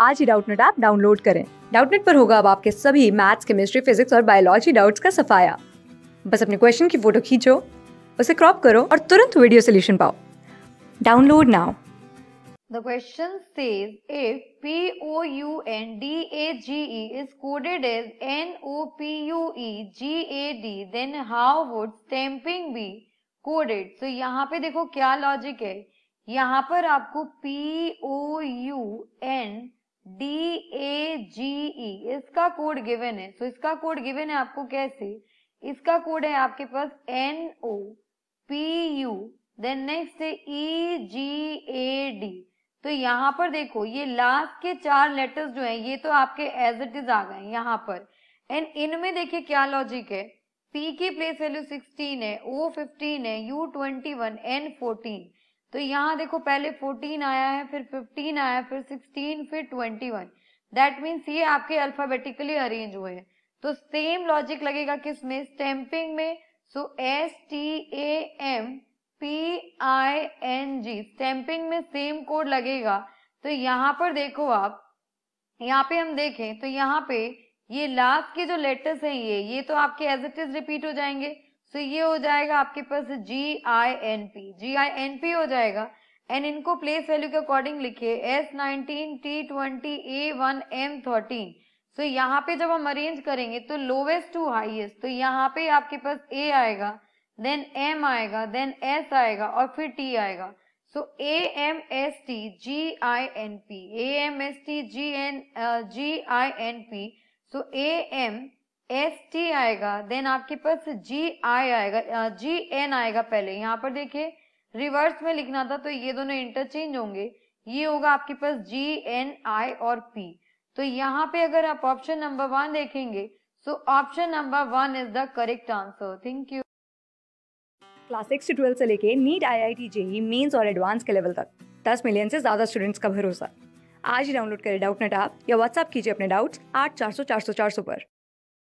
आज ही Doubtnut app download करें डाउटनेट पर होगा अब आपके सभी मैथ्स केमिस्ट्री फिजिक्स और बायोलॉजी डाउट्स का सफाया बस अपने क्वेश्चन की फोटो खींचो उसे क्रॉप करो और तुरंत वीडियो सोल्यूशन पाओ download now the question says if P O U N D A G E is coded as N O P U E G A D then how would stamping be coded So यहाँ पे देखो क्या logic है यहाँ पर आपको P O U N D A G इसका code given है सो so, इसका कोड गिवन है आपको कैसे इसका कोड है आपके पास N O P U then next है ई जी ए डी तो यहाँ पर देखो ये लास्ट के चार लेटर्स जो हैं ये तो आपके एज इट इज आ गए यहाँ पर एंड इनमें देखिए क्या लॉजिक है पी की प्लेस वैल्यू 16 है ओ 15 है यू 21 एन 14 तो यहाँ देखो पहले 14 आया है फिर 15 आया फिर 16 फिर 21 दैट मीन्स ये आपके अल्फाबेटिकली अरेंज हुए हैं तो सेम लॉजिक लगेगा किस में स्टैंपिंग में so S T A M P I N G stamping में सेम कोड लगेगा तो यहाँ पर देखो आप यहाँ पे हम देखें तो यहाँ पे ये लास्ट के जो लेटर्स हैं ये ये तो आपके एज इट इज रिपीट हो जाएंगे सो so, ये हो जाएगा आपके पास G I N P G I N P हो जाएगा एंड इनको प्लेस वैल्यू के अकॉर्डिंग लिखिए S nineteen T twenty A one M thirteen so यहाँ पे जब हम अरेंज करेंगे तो लोवेस्ट टू हाईएस्ट तो यहाँ पे आपके पास ए आएगा देन एम आएगा देन एस आएगा और फिर टी आएगा so A M S T G I N P A M S T G N G I N P so A M S T आएगा देन आपके पास G आई आएगा G N आएगा पहले यहाँ पर देखिए रिवर्स में लिखना था तो ये दोनों इंटरचेंज होंगे ये होगा आपके पास जी एन आई और पी तो यहाँ पे अगर आप ऑप्शन नंबर वन देखेंगे so option number one is the correct answer thank you class six से ट्वेल्थ से लेके NEET I I T JEE Mains और एडवांस के लेवल तक दस मिलियन से ज़्यादा स्टूडेंट्स का भरोसा आज ही डाउनलोड करें डाउट नेट आप या व्हाट्सअप कीजिए अपने डाउट्स आठ चार सौ चार सौ चार सौ पर